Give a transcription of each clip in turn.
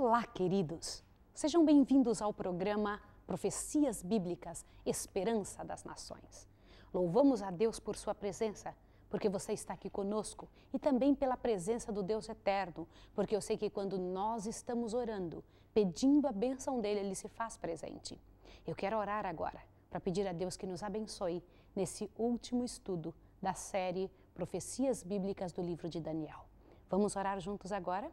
Olá, queridos! Sejam bem-vindos ao programa Profecias Bíblicas Esperança das Nações. Louvamos a Deus por Sua presença, porque você está aqui conosco, e também pela presença do Deus Eterno, porque eu sei que quando nós estamos orando, pedindo a benção dele, ele se faz presente. Eu quero orar agora para pedir a Deus que nos abençoe nesse último estudo da série Profecias Bíblicas do livro de Daniel. Vamos orar juntos agora?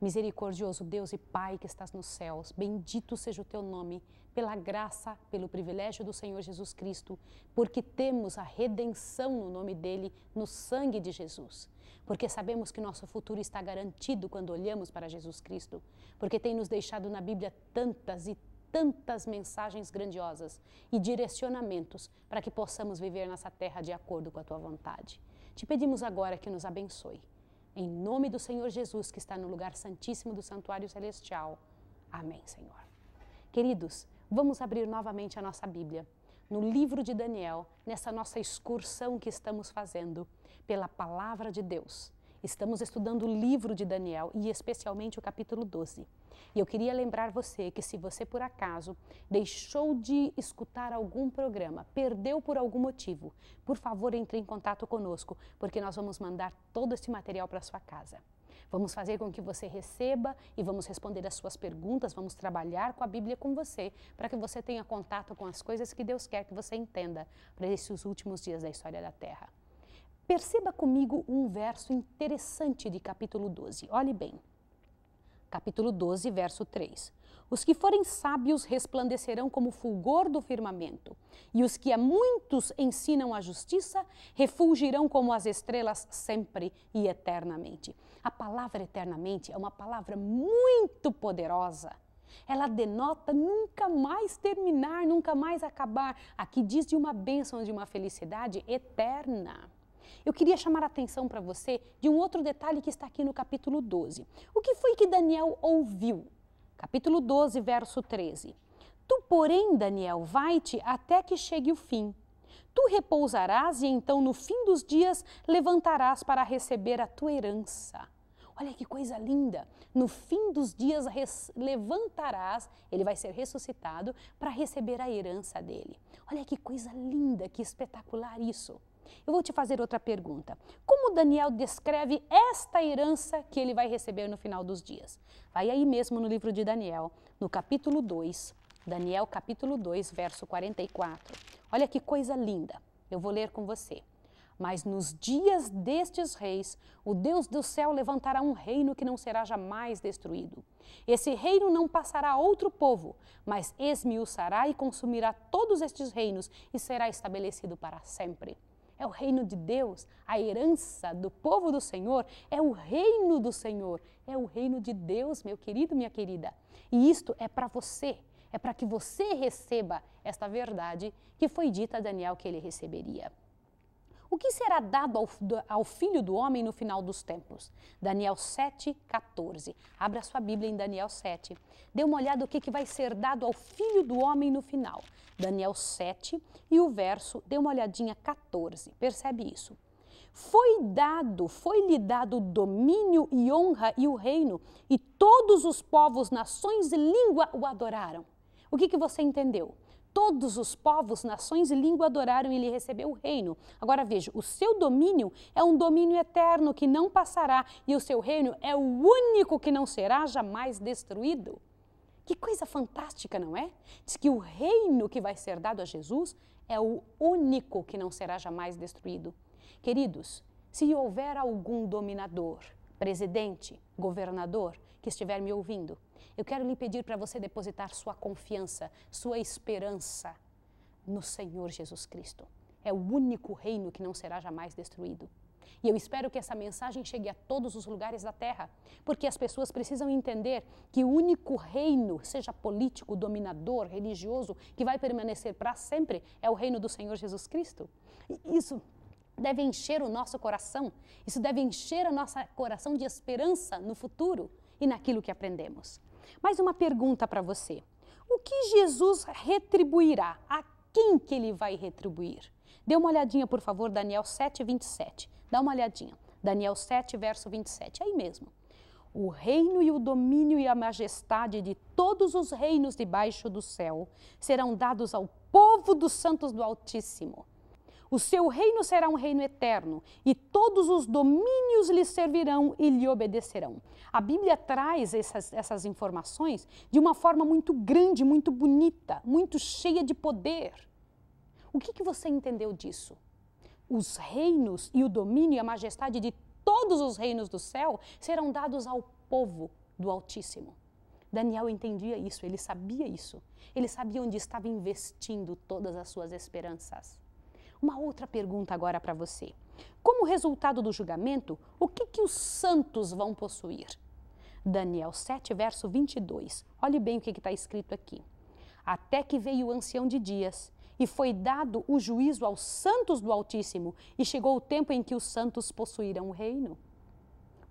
Misericordioso Deus e Pai que estás nos céus, bendito seja o teu nome, pela graça, pelo privilégio do Senhor Jesus Cristo, porque temos a redenção no nome dele, no sangue de Jesus. Porque sabemos que nosso futuro está garantido quando olhamos para Jesus Cristo, porque tem nos deixado na Bíblia tantas e tantas mensagens grandiosas e direcionamentos para que possamos viver nessa terra de acordo com a tua vontade. Te pedimos agora que nos abençoe em nome do Senhor Jesus, que está no lugar santíssimo do santuário celestial. Amém, Senhor. Queridos, vamos abrir novamente a nossa Bíblia. No livro de Daniel, nessa nossa excursão que estamos fazendo pela palavra de Deus. Estamos estudando o livro de Daniel e especialmente o capítulo 12. E eu queria lembrar você que se você por acaso deixou de escutar algum programa, perdeu por algum motivo, por favor entre em contato conosco, porque nós vamos mandar todo esse material para sua casa. Vamos fazer com que você receba e vamos responder as suas perguntas, vamos trabalhar com a Bíblia com você, para que você tenha contato com as coisas que Deus quer que você entenda para esses últimos dias da história da Terra. Perceba comigo um verso interessante de capítulo 12. Olhe bem. Capítulo 12, verso 3. Os que forem sábios resplandecerão como fulgor do firmamento, e os que a muitos ensinam a justiça refulgirão como as estrelas sempre e eternamente. A palavra eternamente é uma palavra muito poderosa. Ela denota nunca mais terminar, nunca mais acabar. Aqui diz de uma bênção, de uma felicidade eterna eu queria chamar a atenção para você de um outro detalhe que está aqui no capítulo 12. O que foi que Daniel ouviu? Capítulo 12, verso 13. Tu, porém, Daniel, vai-te até que chegue o fim. Tu repousarás e então no fim dos dias levantarás para receber a tua herança. Olha que coisa linda! No fim dos dias levantarás, ele vai ser ressuscitado para receber a herança dele. Olha que coisa linda, que espetacular isso! Eu vou te fazer outra pergunta. Como Daniel descreve esta herança que ele vai receber no final dos dias? Vai aí mesmo no livro de Daniel, no capítulo 2, Daniel capítulo 2, verso 44. Olha que coisa linda. Eu vou ler com você. Mas nos dias destes reis, o Deus do céu levantará um reino que não será jamais destruído. Esse reino não passará a outro povo, mas esmiuçará e consumirá todos estes reinos e será estabelecido para sempre é o reino de Deus, a herança do povo do Senhor é o reino do Senhor, é o reino de Deus, meu querido, minha querida. E isto é para você, é para que você receba esta verdade que foi dita a Daniel que ele receberia. O que será dado ao, ao filho do homem no final dos tempos? Daniel 7, 14. Abra sua Bíblia em Daniel 7. Dê uma olhada o que, que vai ser dado ao filho do homem no final. Daniel 7 e o verso, dê uma olhadinha, 14. Percebe isso? foi dado, foi-lhe dado domínio e honra e o reino, e todos os povos, nações e língua o adoraram. O que, que você entendeu? Todos os povos, nações e língua adoraram e lhe recebeu o reino. Agora veja, o seu domínio é um domínio eterno que não passará e o seu reino é o único que não será jamais destruído. Que coisa fantástica, não é? Diz que o reino que vai ser dado a Jesus é o único que não será jamais destruído. Queridos, se houver algum dominador presidente, governador que estiver me ouvindo, eu quero lhe pedir para você depositar sua confiança, sua esperança no Senhor Jesus Cristo. É o único reino que não será jamais destruído. E eu espero que essa mensagem chegue a todos os lugares da terra, porque as pessoas precisam entender que o único reino, seja político, dominador, religioso, que vai permanecer para sempre é o reino do Senhor Jesus Cristo. E isso deve encher o nosso coração, isso deve encher o nosso coração de esperança no futuro e naquilo que aprendemos. Mais uma pergunta para você. O que Jesus retribuirá? A quem que ele vai retribuir? Dê uma olhadinha, por favor, Daniel 7, 27. Dá uma olhadinha. Daniel 7, verso 27. Aí mesmo. O reino e o domínio e a majestade de todos os reinos debaixo do céu serão dados ao povo dos santos do Altíssimo o seu reino será um reino eterno, e todos os domínios lhe servirão e lhe obedecerão. A Bíblia traz essas, essas informações de uma forma muito grande, muito bonita, muito cheia de poder. O que, que você entendeu disso? Os reinos e o domínio e a majestade de todos os reinos do céu serão dados ao povo do Altíssimo. Daniel entendia isso, ele sabia isso. Ele sabia onde estava investindo todas as suas esperanças. Uma outra pergunta agora para você. Como resultado do julgamento, o que, que os santos vão possuir? Daniel 7, verso 22. Olhe bem o que está escrito aqui. Até que veio o ancião de dias, e foi dado o juízo aos santos do Altíssimo, e chegou o tempo em que os santos possuíram o reino.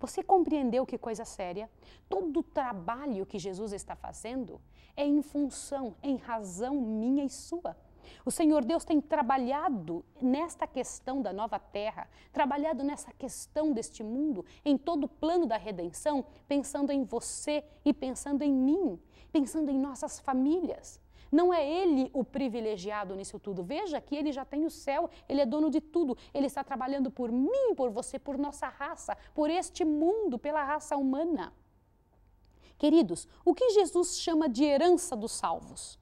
Você compreendeu que coisa séria? Todo o trabalho que Jesus está fazendo é em função, em razão minha e sua. O Senhor Deus tem trabalhado nesta questão da nova terra, trabalhado nessa questão deste mundo, em todo o plano da redenção, pensando em você e pensando em mim, pensando em nossas famílias. Não é ele o privilegiado nisso tudo. Veja que ele já tem o céu, ele é dono de tudo. Ele está trabalhando por mim, por você, por nossa raça, por este mundo, pela raça humana. Queridos, o que Jesus chama de herança dos salvos?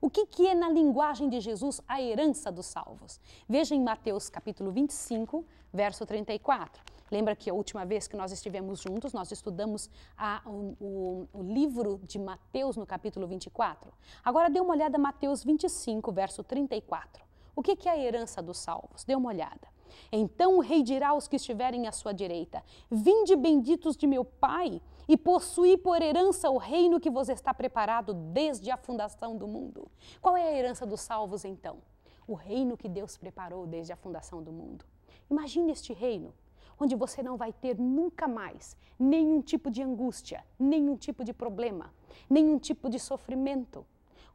O que, que é, na linguagem de Jesus, a herança dos salvos? Veja em Mateus capítulo 25, verso 34. Lembra que a última vez que nós estivemos juntos, nós estudamos a, o, o, livro de Mateus no capítulo 24. Agora dê uma olhada Mateus 25, verso 34. O que, que é a herança dos salvos? Dê uma olhada. Então o rei dirá aos que estiverem à sua direita: Vinde benditos de meu Pai e possuir por herança o reino que vos está preparado desde a fundação do mundo. Qual é a herança dos salvos então? O reino que Deus preparou desde a fundação do mundo. Imagine este reino, onde você não vai ter nunca mais nenhum tipo de angústia, nenhum tipo de problema, nenhum tipo de sofrimento.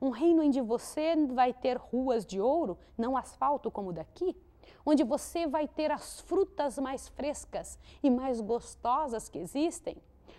Um reino onde você vai ter ruas de ouro, não asfalto como daqui, onde você vai ter as frutas mais frescas e mais gostosas que existem,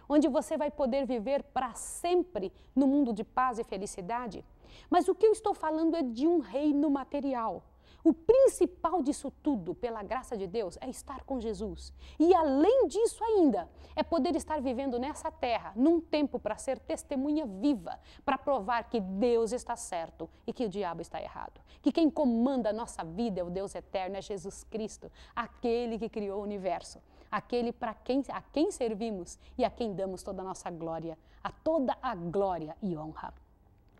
onde você vai poder viver para sempre no mundo de paz e felicidade. Mas o que eu estou falando é de um reino material. O principal disso tudo, pela graça de Deus, é estar com Jesus. E além disso ainda, é poder estar vivendo nessa terra, num tempo para ser testemunha viva, para provar que Deus está certo e que o diabo está errado. Que quem comanda a nossa vida é o Deus eterno, é Jesus Cristo, aquele que criou o universo aquele para quem a quem servimos e a quem damos toda a nossa glória, a toda a glória e honra.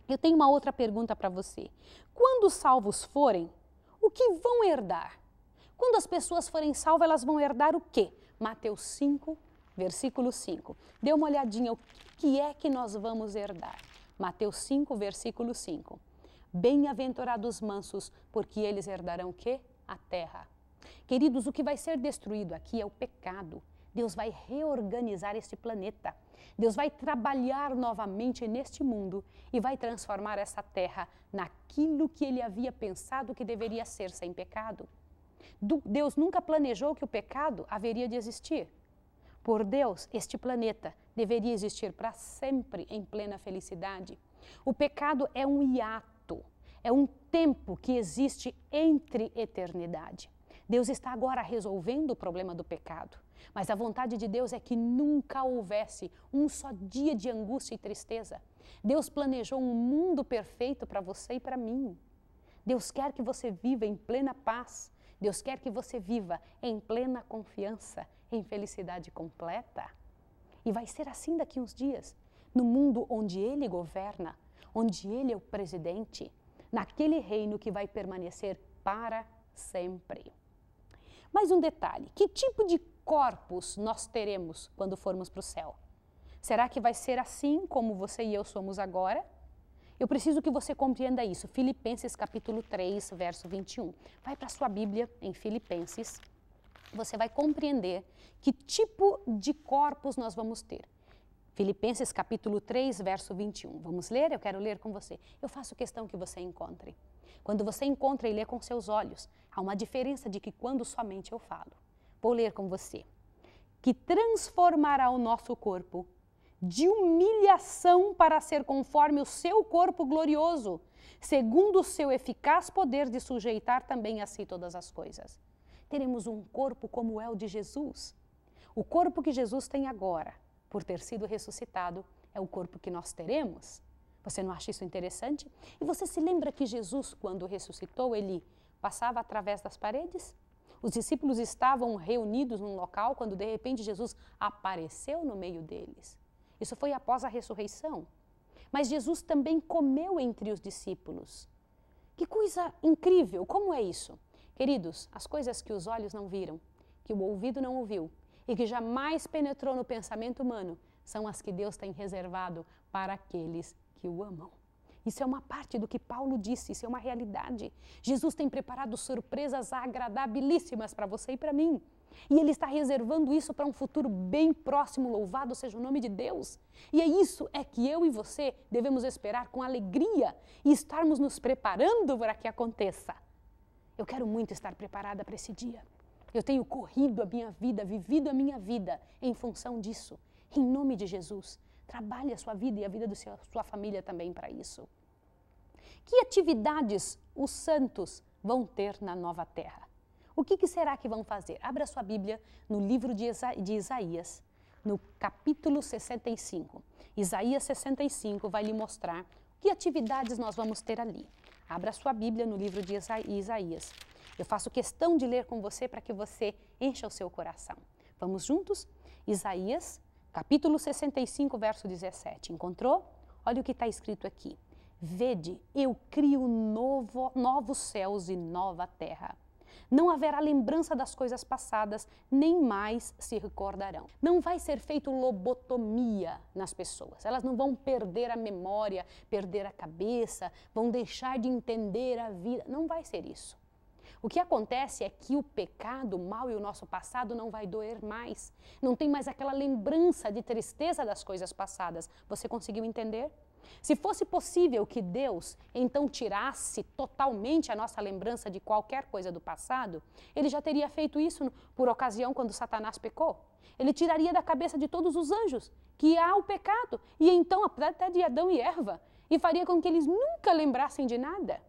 Eu tenho uma outra pergunta para você. Quando os salvos forem, o que vão herdar? Quando as pessoas forem salvas, elas vão herdar o quê? Mateus 5, versículo 5. Dê uma olhadinha o que é que nós vamos herdar. Mateus 5, versículo 5. Bem-aventurados mansos, porque eles herdarão o quê? A terra. Queridos, o que vai ser destruído aqui é o pecado. Deus vai reorganizar este planeta. Deus vai trabalhar novamente neste mundo e vai transformar essa terra naquilo que ele havia pensado que deveria ser sem pecado. Deus nunca planejou que o pecado haveria de existir. Por Deus, este planeta deveria existir para sempre em plena felicidade. O pecado é um hiato, é um tempo que existe entre eternidade. Deus está agora resolvendo o problema do pecado. Mas a vontade de Deus é que nunca houvesse um só dia de angústia e tristeza. Deus planejou um mundo perfeito para você e para mim. Deus quer que você viva em plena paz. Deus quer que você viva em plena confiança, em felicidade completa. E vai ser assim daqui uns dias, no mundo onde Ele governa, onde Ele é o presidente, naquele reino que vai permanecer para sempre. Mais um detalhe: que tipo de corpos nós teremos quando formos para o céu? Será que vai ser assim como você e eu somos agora? Eu preciso que você compreenda isso. Filipenses capítulo 3, verso 21. Vai para sua Bíblia em Filipenses. Você vai compreender que tipo de corpos nós vamos ter. Filipenses capítulo 3, verso 21. Vamos ler? Eu quero ler com você. Eu faço questão que você encontre. Quando você encontra e lê é com seus olhos, há uma diferença de que quando somente eu falo. Vou ler com você. Que transformará o nosso corpo de humilhação para ser conforme o seu corpo glorioso, segundo o seu eficaz poder de sujeitar também a si todas as coisas. Teremos um corpo como é o de Jesus. O corpo que Jesus tem agora, por ter sido ressuscitado, é o corpo que nós teremos. Você não acha isso interessante? E você se lembra que Jesus, quando ressuscitou, ele passava através das paredes? Os discípulos estavam reunidos num local quando de repente Jesus apareceu no meio deles. Isso foi após a ressurreição. Mas Jesus também comeu entre os discípulos. Que coisa incrível! Como é isso? Queridos, as coisas que os olhos não viram, que o ouvido não ouviu e que jamais penetrou no pensamento humano são as que Deus tem reservado para aqueles que o amam. Isso é uma parte do que Paulo disse, isso é uma realidade. Jesus tem preparado surpresas agradabilíssimas para você e para mim. E ele está reservando isso para um futuro bem próximo, louvado seja o nome de Deus. E é isso é que eu e você devemos esperar com alegria e estarmos nos preparando para que aconteça. Eu quero muito estar preparada para esse dia. Eu tenho corrido a minha vida, vivido a minha vida em função disso, em nome de Jesus. Trabalhe a sua vida e a vida da sua família também para isso. Que atividades os santos vão ter na nova terra? O que, que, será que vão fazer? Abra sua Bíblia no livro de, Isa de Isaías, no capítulo 65. Isaías 65 vai lhe mostrar que atividades nós vamos ter ali. Abra sua Bíblia no livro de Isa Isaías. Eu faço questão de ler com você para que você encha o seu coração. Vamos juntos? Isaías capítulo 65, verso 17. Encontrou? Olha o que está escrito aqui. Vede, eu crio novo, novos céus e nova terra. Não haverá lembrança das coisas passadas, nem mais se recordarão. Não vai ser feita lobotomia nas pessoas. Elas não vão perder a memória, perder a cabeça, vão deixar de entender a vida. Não vai ser isso. O que acontece é que o pecado, o mal e o nosso passado não vai doer mais. Não tem mais aquela lembrança de tristeza das coisas passadas. Você conseguiu entender? Se fosse possível que Deus então tirasse totalmente a nossa lembrança de qualquer coisa do passado, ele já teria feito isso por ocasião quando Satanás pecou. Ele tiraria da cabeça de todos os anjos que há o pecado, e então até de Adão e Eva, e faria com que eles nunca lembrassem de nada.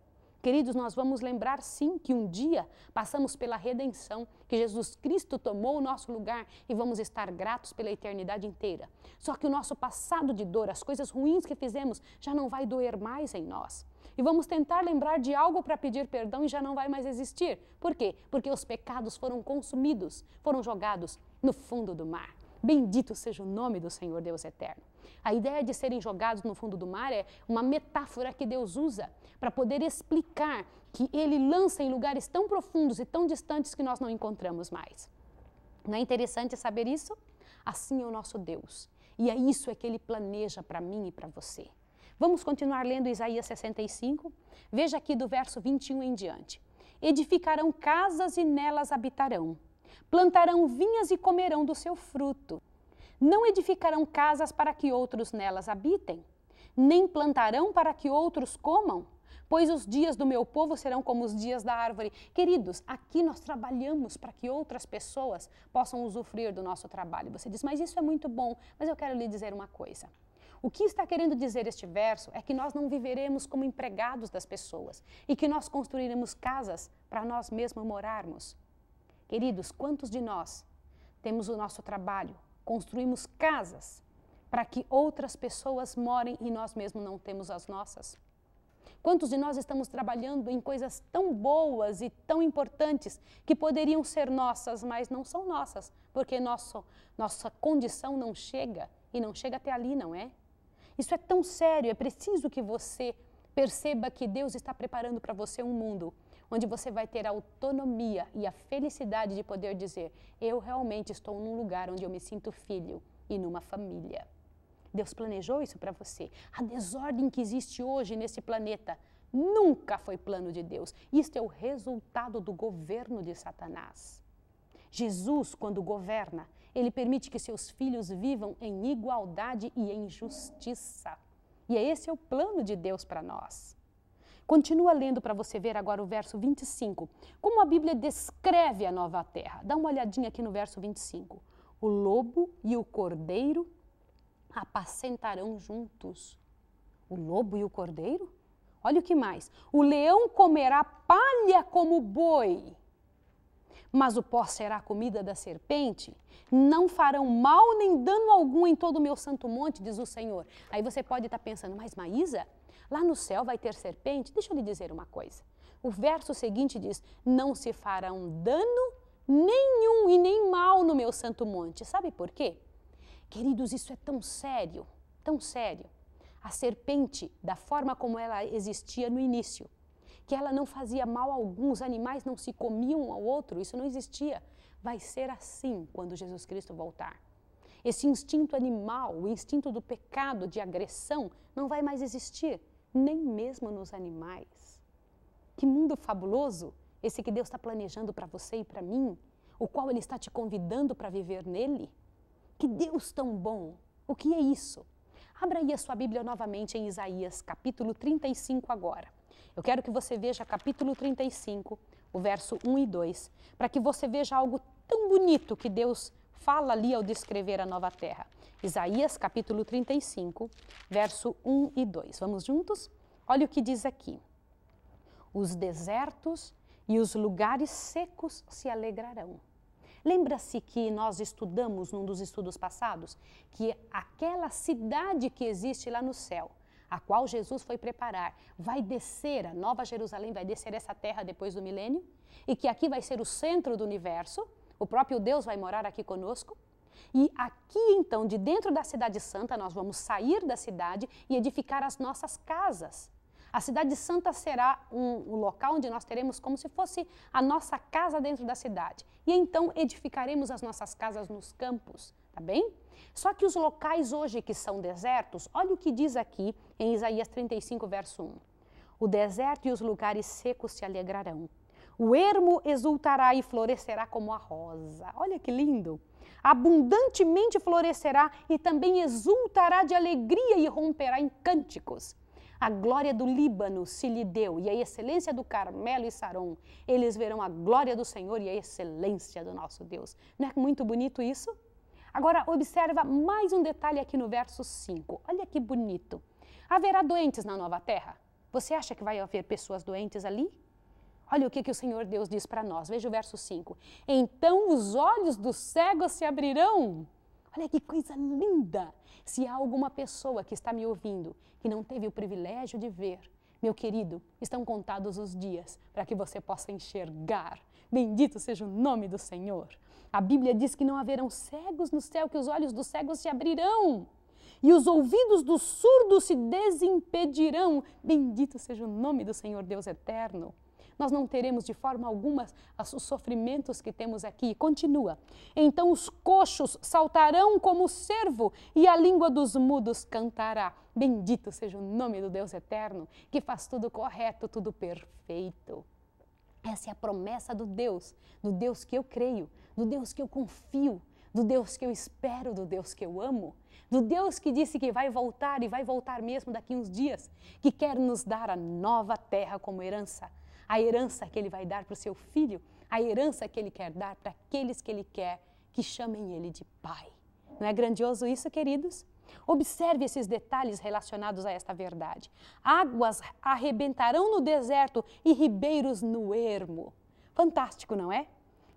Queridos, nós vamos lembrar sim que um dia passamos pela redenção, que Jesus Cristo tomou o nosso lugar e vamos estar gratos pela eternidade inteira. Só que o nosso passado de dor, as coisas ruins que fizemos, já não vai doer mais em nós. E vamos tentar lembrar de algo para pedir perdão e já não vai mais existir. Por quê? Porque os pecados foram consumidos, foram jogados no fundo do mar. Bendito seja o nome do Senhor Deus eterno. A ideia de serem jogados no fundo do mar é uma metáfora que Deus usa para poder explicar que ele lança em lugares tão profundos e tão distantes que nós não encontramos mais. Não é interessante saber isso? Assim é o nosso Deus. E é isso é que ele planeja para mim e para você. Vamos continuar lendo Isaías 65? Veja aqui do verso 21 em diante. Edificarão casas e nelas habitarão. Plantarão vinhas e comerão do seu fruto. Não edificarão casas para que outros nelas habitem, nem plantarão para que outros comam, pois os dias do meu povo serão como os dias da árvore. Queridos, aqui nós trabalhamos para que outras pessoas possam usufruir do nosso trabalho. Você diz, mas isso é muito bom, mas eu quero lhe dizer uma coisa. O que está querendo dizer este verso é que nós não viveremos como empregados das pessoas e que nós construiremos casas para nós mesmos morarmos. Queridos, quantos de nós temos o nosso trabalho Construímos casas para que outras pessoas morem e nós mesmos não temos as nossas. Quantos de nós estamos trabalhando em coisas tão boas e tão importantes que poderiam ser nossas, mas não são nossas, porque nosso, nossa condição não chega e não chega até ali, não é? Isso é tão sério, é preciso que você perceba que Deus está preparando para você um mundo onde você vai ter a autonomia e a felicidade de poder dizer: eu realmente estou num lugar onde eu me sinto filho e numa família. Deus planejou isso para você. A desordem que existe hoje nesse planeta nunca foi plano de Deus. Isto é o resultado do governo de Satanás. Jesus, quando governa, ele permite que seus filhos vivam em igualdade e em justiça. E é esse é o plano de Deus para nós. Continua lendo para você ver agora o verso 25. Como a Bíblia descreve a nova terra. Dá uma olhadinha aqui no verso 25. O lobo e o cordeiro apacentarão juntos. O lobo e o cordeiro? Olha o que mais. O leão comerá palha como boi, mas o pó será comida da serpente. Não farão mal nem dano algum em todo o meu santo monte, diz o Senhor. Aí você pode estar tá pensando, mas Maísa, Lá no céu vai ter serpente? Deixa eu lhe dizer uma coisa. O verso seguinte diz: Não se fará um dano nenhum e nem mal no meu santo monte. Sabe por quê? Queridos, isso é tão sério, tão sério. A serpente, da forma como ela existia no início, que ela não fazia mal a alguns animais, não se comiam um ao outro, isso não existia. Vai ser assim quando Jesus Cristo voltar. Esse instinto animal, o instinto do pecado, de agressão, não vai mais existir nem mesmo nos animais. Que mundo fabuloso esse que Deus está planejando para você e para mim, o qual Ele está te convidando para viver nele. Que Deus tão bom! O que é isso? Abra aí a sua Bíblia novamente em Isaías, capítulo 35 agora. Eu quero que você veja capítulo 35, o verso 1 e 2, para que você veja algo tão bonito que Deus fala ali ao descrever a nova terra? Isaías capítulo 35, verso 1 e 2. Vamos juntos? Olha o que diz aqui. Os desertos e os lugares secos se alegrarão. Lembra-se que nós estudamos num dos estudos passados que aquela cidade que existe lá no céu, a qual Jesus foi preparar, vai descer, a Nova Jerusalém vai descer essa terra depois do milênio, e que aqui vai ser o centro do universo, o próprio Deus vai morar aqui conosco. E aqui, então, de dentro da Cidade Santa, nós vamos sair da cidade e edificar as nossas casas. A Cidade Santa será um, um, local onde nós teremos como se fosse a nossa casa dentro da cidade. E então edificaremos as nossas casas nos campos, tá bem? Só que os locais hoje que são desertos, olha o que diz aqui em Isaías 35, verso 1. O deserto e os lugares secos se alegrarão o ermo exultará e florescerá como a rosa. Olha que lindo! Abundantemente florescerá e também exultará de alegria e romperá em cânticos. A glória do Líbano se lhe deu e a excelência do Carmelo e Saron. Eles verão a glória do Senhor e a excelência do nosso Deus. Não é muito bonito isso? Agora observa mais um detalhe aqui no verso 5. Olha que bonito. Haverá doentes na nova terra? Você acha que vai haver pessoas doentes ali? Olha o que, que o Senhor Deus diz para nós. Veja o verso 5. Então os olhos dos cegos se abrirão. Olha que coisa linda! Se há alguma pessoa que está me ouvindo que não teve o privilégio de ver, meu querido, estão contados os dias para que você possa enxergar. Bendito seja o nome do Senhor. A Bíblia diz que não haverão cegos no céu, que os olhos dos cegos se abrirão e os ouvidos dos surdos se desimpedirão. Bendito seja o nome do Senhor Deus eterno nós não teremos de forma alguma os sofrimentos que temos aqui. continua. Então os coxos saltarão como o cervo e a língua dos mudos cantará. Bendito seja o nome do Deus eterno, que faz tudo correto, tudo perfeito. Essa é a promessa do Deus, do Deus que eu creio, do Deus que eu confio, do Deus que eu espero, do Deus que eu amo do Deus que disse que vai voltar e vai voltar mesmo daqui uns dias, que quer nos dar a nova terra como herança, a herança que ele vai dar para o seu filho, a herança que ele quer dar para aqueles que ele quer que chamem ele de pai. Não é grandioso isso, queridos? Observe esses detalhes relacionados a esta verdade. Águas arrebentarão no deserto e ribeiros no ermo. Fantástico, não é?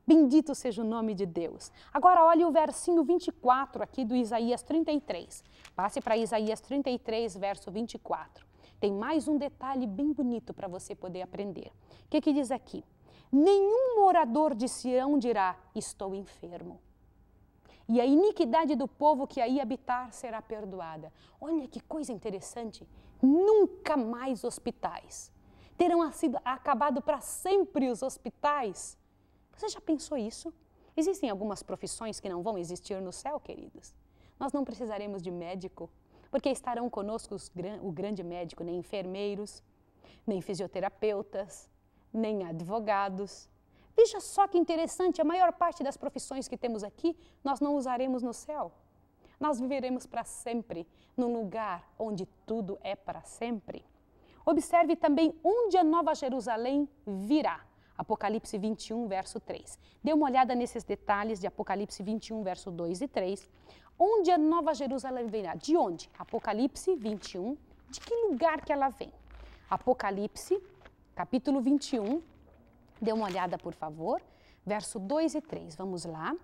Bendito seja o nome de Deus. Agora olhe o versinho 24 aqui do Isaías 33. Passe para Isaías 33, verso 24. Tem mais um detalhe bem bonito para você poder aprender. O que, que diz aqui? Nenhum morador de Sião dirá: Estou enfermo e a iniquidade do povo que aí habitar será perdoada. Olha que coisa interessante! Nunca mais hospitais. Terão sido acabado para sempre os hospitais. Você já pensou isso? Existem algumas profissões que não vão existir no céu, queridos. Nós não precisaremos de médico, porque estarão conosco os, o grande médico, nem enfermeiros, nem fisioterapeutas, nem advogados. Veja só que interessante, a maior parte das profissões que temos aqui nós não usaremos no céu. Nós viveremos para sempre num lugar onde tudo é para sempre. Observe também onde a Nova Jerusalém virá. Apocalipse 21, verso 3. Dê uma olhada nesses detalhes de Apocalipse 21, verso 2 e 3. Onde a Nova Jerusalém virá? De onde? Apocalipse 21. De que lugar que ela vem? Apocalipse, capítulo 21. Dê uma olhada, por favor. Verso 2 e 3. Vamos lá.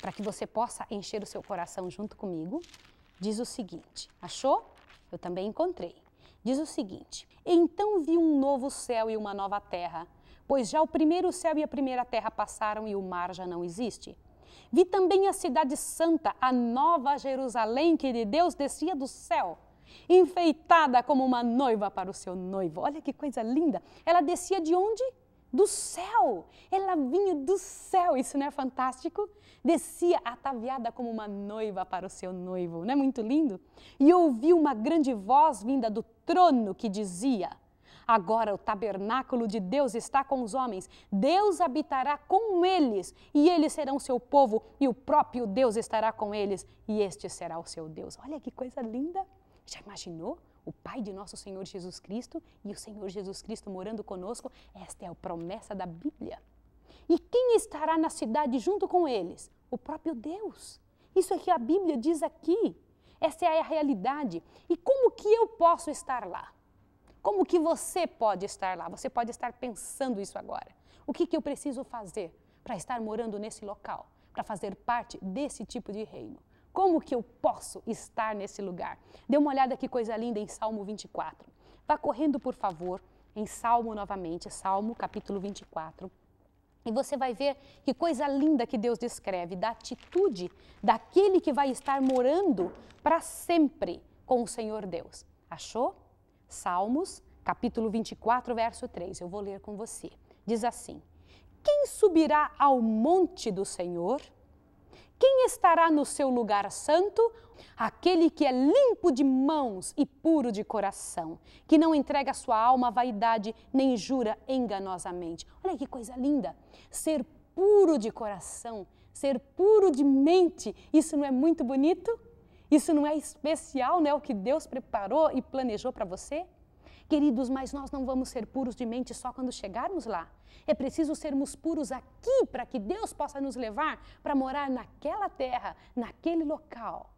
Para que você possa encher o seu coração junto comigo. Diz o seguinte: Achou? Eu também encontrei. Diz o seguinte: Então vi um novo céu e uma nova terra pois já o primeiro céu e a primeira terra passaram e o mar já não existe. Vi também a cidade santa, a nova Jerusalém, que de Deus descia do céu, enfeitada como uma noiva para o seu noivo. Olha que coisa linda! Ela descia de onde? Do céu! Ela vinha do céu, isso não é fantástico? Descia ataviada como uma noiva para o seu noivo, não é muito lindo? E ouvi uma grande voz vinda do trono que dizia: Agora o tabernáculo de Deus está com os homens. Deus habitará com eles e eles serão seu povo e o próprio Deus estará com eles e este será o seu Deus. Olha que coisa linda! Já imaginou? o Pai de nosso Senhor Jesus Cristo e o Senhor Jesus Cristo morando conosco. Esta é a promessa da Bíblia. E quem estará na cidade junto com eles? O próprio Deus. Isso é que a Bíblia diz aqui. Essa é a realidade. E como que eu posso estar lá? Como que você pode estar lá? Você pode estar pensando isso agora. O que, que eu preciso fazer para estar morando nesse local, para fazer parte desse tipo de reino? Como que eu posso estar nesse lugar? Dê uma olhada que coisa linda em Salmo 24. Vá correndo, por favor, em Salmo novamente, Salmo capítulo 24. E você vai ver que coisa linda que Deus descreve da atitude daquele que vai estar morando para sempre com o Senhor Deus. Achou? Salmos, capítulo 24, verso 3. Eu vou ler com você. Diz assim: Quem subirá ao monte do Senhor? Quem estará no seu lugar santo? Aquele que é limpo de mãos e puro de coração, que não entrega sua alma à vaidade, nem jura enganosamente. Olha que coisa linda! Ser puro de coração, ser puro de mente, isso não é muito bonito? Isso não é especial, né? O que Deus preparou e planejou para você? Queridos, mas nós não vamos ser puros de mente só quando chegarmos lá. É preciso sermos puros aqui para que Deus possa nos levar para morar naquela terra, naquele local.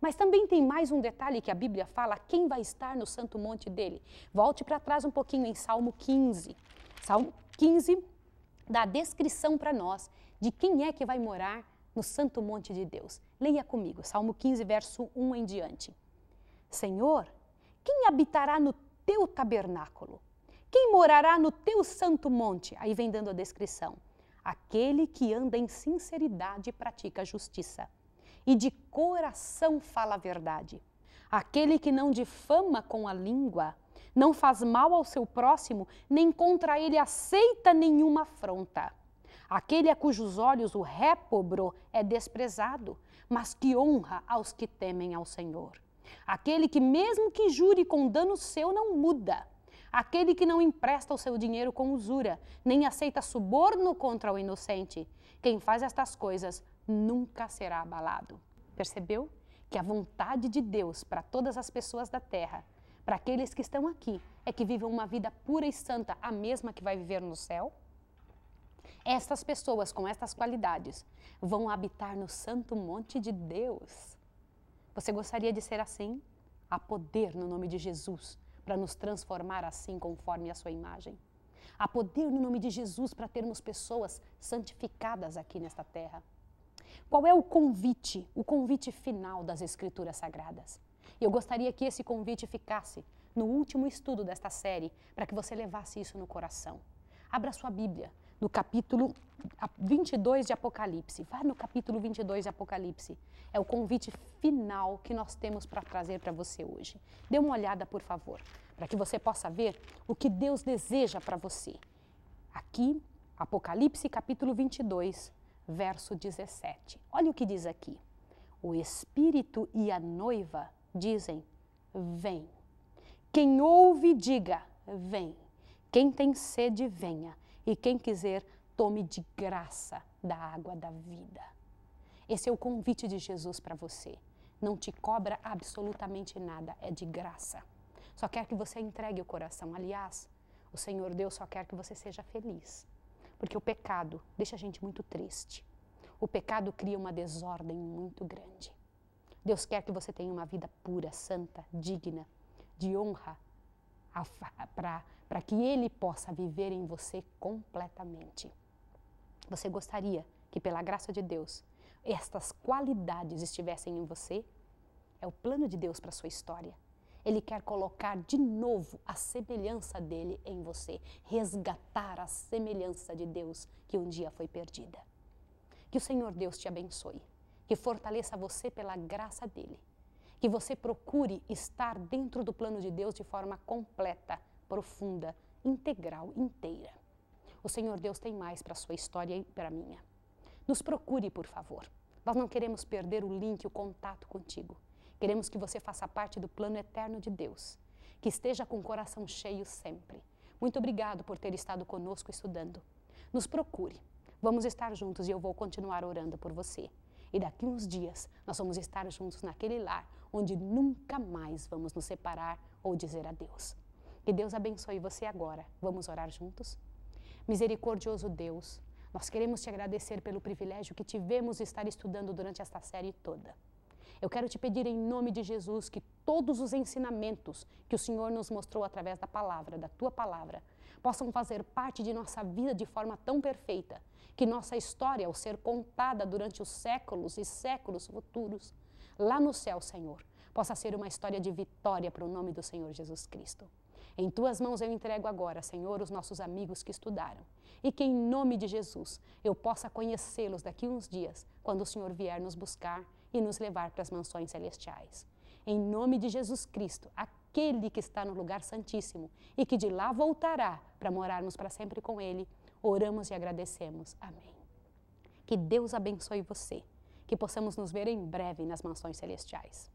Mas também tem mais um detalhe que a Bíblia fala: quem vai estar no santo monte dele? Volte para trás um pouquinho em Salmo 15. Salmo 15 dá a descrição para nós de quem é que vai morar no santo monte de Deus. Leia comigo, Salmo 15, verso 1 em diante. Senhor, quem habitará no teu tabernáculo? Quem morará no teu santo monte? Aí vem dando a descrição. Aquele que anda em sinceridade e pratica justiça, e de coração fala a verdade. Aquele que não difama com a língua, não faz mal ao seu próximo, nem contra ele aceita nenhuma afronta aquele a cujos olhos o répobro é desprezado, mas que honra aos que temem ao Senhor. Aquele que, mesmo que jure com dano seu, não muda. Aquele que não empresta o seu dinheiro com usura, nem aceita suborno contra o inocente. Quem faz estas coisas nunca será abalado. Percebeu? Que a vontade de Deus para todas as pessoas da terra, para aqueles que estão aqui, é que vivam uma vida pura e santa, a mesma que vai viver no céu? Estas pessoas com estas qualidades vão habitar no santo monte de Deus. Você gostaria de ser assim? Há poder no nome de Jesus para nos transformar assim conforme a sua imagem. Há poder no nome de Jesus para termos pessoas santificadas aqui nesta terra. Qual é o convite, o convite final das Escrituras Sagradas? Eu gostaria que esse convite ficasse no último estudo desta série, para que você levasse isso no coração. Abra sua Bíblia, no capítulo 22 de Apocalipse. Vá no capítulo 22 de Apocalipse. É o convite final que nós temos para trazer para você hoje. Dê uma olhada, por favor, para que você possa ver o que Deus deseja para você. Aqui, Apocalipse capítulo 22, verso 17. Olha o que diz aqui. O Espírito e a noiva dizem: Vem. Quem ouve, diga: Vem. Quem tem sede, venha e quem quiser, tome de graça da água da vida. Esse é o convite de Jesus para você. Não te cobra absolutamente nada, é de graça. Só quer que você entregue o coração. Aliás, o Senhor Deus só quer que você seja feliz. Porque o pecado deixa a gente muito triste. O pecado cria uma desordem muito grande. Deus quer que você tenha uma vida pura, santa, digna, de honra para para que Ele possa viver em você completamente. Você gostaria que, pela graça de Deus, estas qualidades estivessem em você? É o plano de Deus para a sua história. Ele quer colocar de novo a semelhança dele em você, resgatar a semelhança de Deus que um dia foi perdida. Que o Senhor Deus te abençoe, que fortaleça você pela graça dele, que você procure estar dentro do plano de Deus de forma completa profunda, integral, inteira. O Senhor Deus tem mais para a sua história e para a minha. Nos procure, por favor. Nós não queremos perder o link, o contato contigo. Queremos que você faça parte do plano eterno de Deus, que esteja com o coração cheio sempre. Muito obrigado por ter estado conosco estudando. Nos procure. Vamos estar juntos e eu vou continuar orando por você. E daqui uns dias nós vamos estar juntos naquele lar onde nunca mais vamos nos separar ou dizer adeus. Que Deus abençoe você agora. Vamos orar juntos? Misericordioso Deus, nós queremos te agradecer pelo privilégio que tivemos de estar estudando durante esta série toda. Eu quero te pedir em nome de Jesus que todos os ensinamentos que o Senhor nos mostrou através da palavra, da tua palavra, possam fazer parte de nossa vida de forma tão perfeita que nossa história, ao ser contada durante os séculos e séculos futuros, lá no céu, Senhor, possa ser uma história de vitória para o nome do Senhor Jesus Cristo. Em tuas mãos eu entrego agora, Senhor, os nossos amigos que estudaram. E que em nome de Jesus eu possa conhecê-los daqui uns dias, quando o Senhor vier nos buscar e nos levar para as mansões celestiais. Em nome de Jesus Cristo, aquele que está no lugar santíssimo e que de lá voltará para morarmos para sempre com ele, oramos e agradecemos. Amém. Que Deus abençoe você. Que possamos nos ver em breve nas mansões celestiais.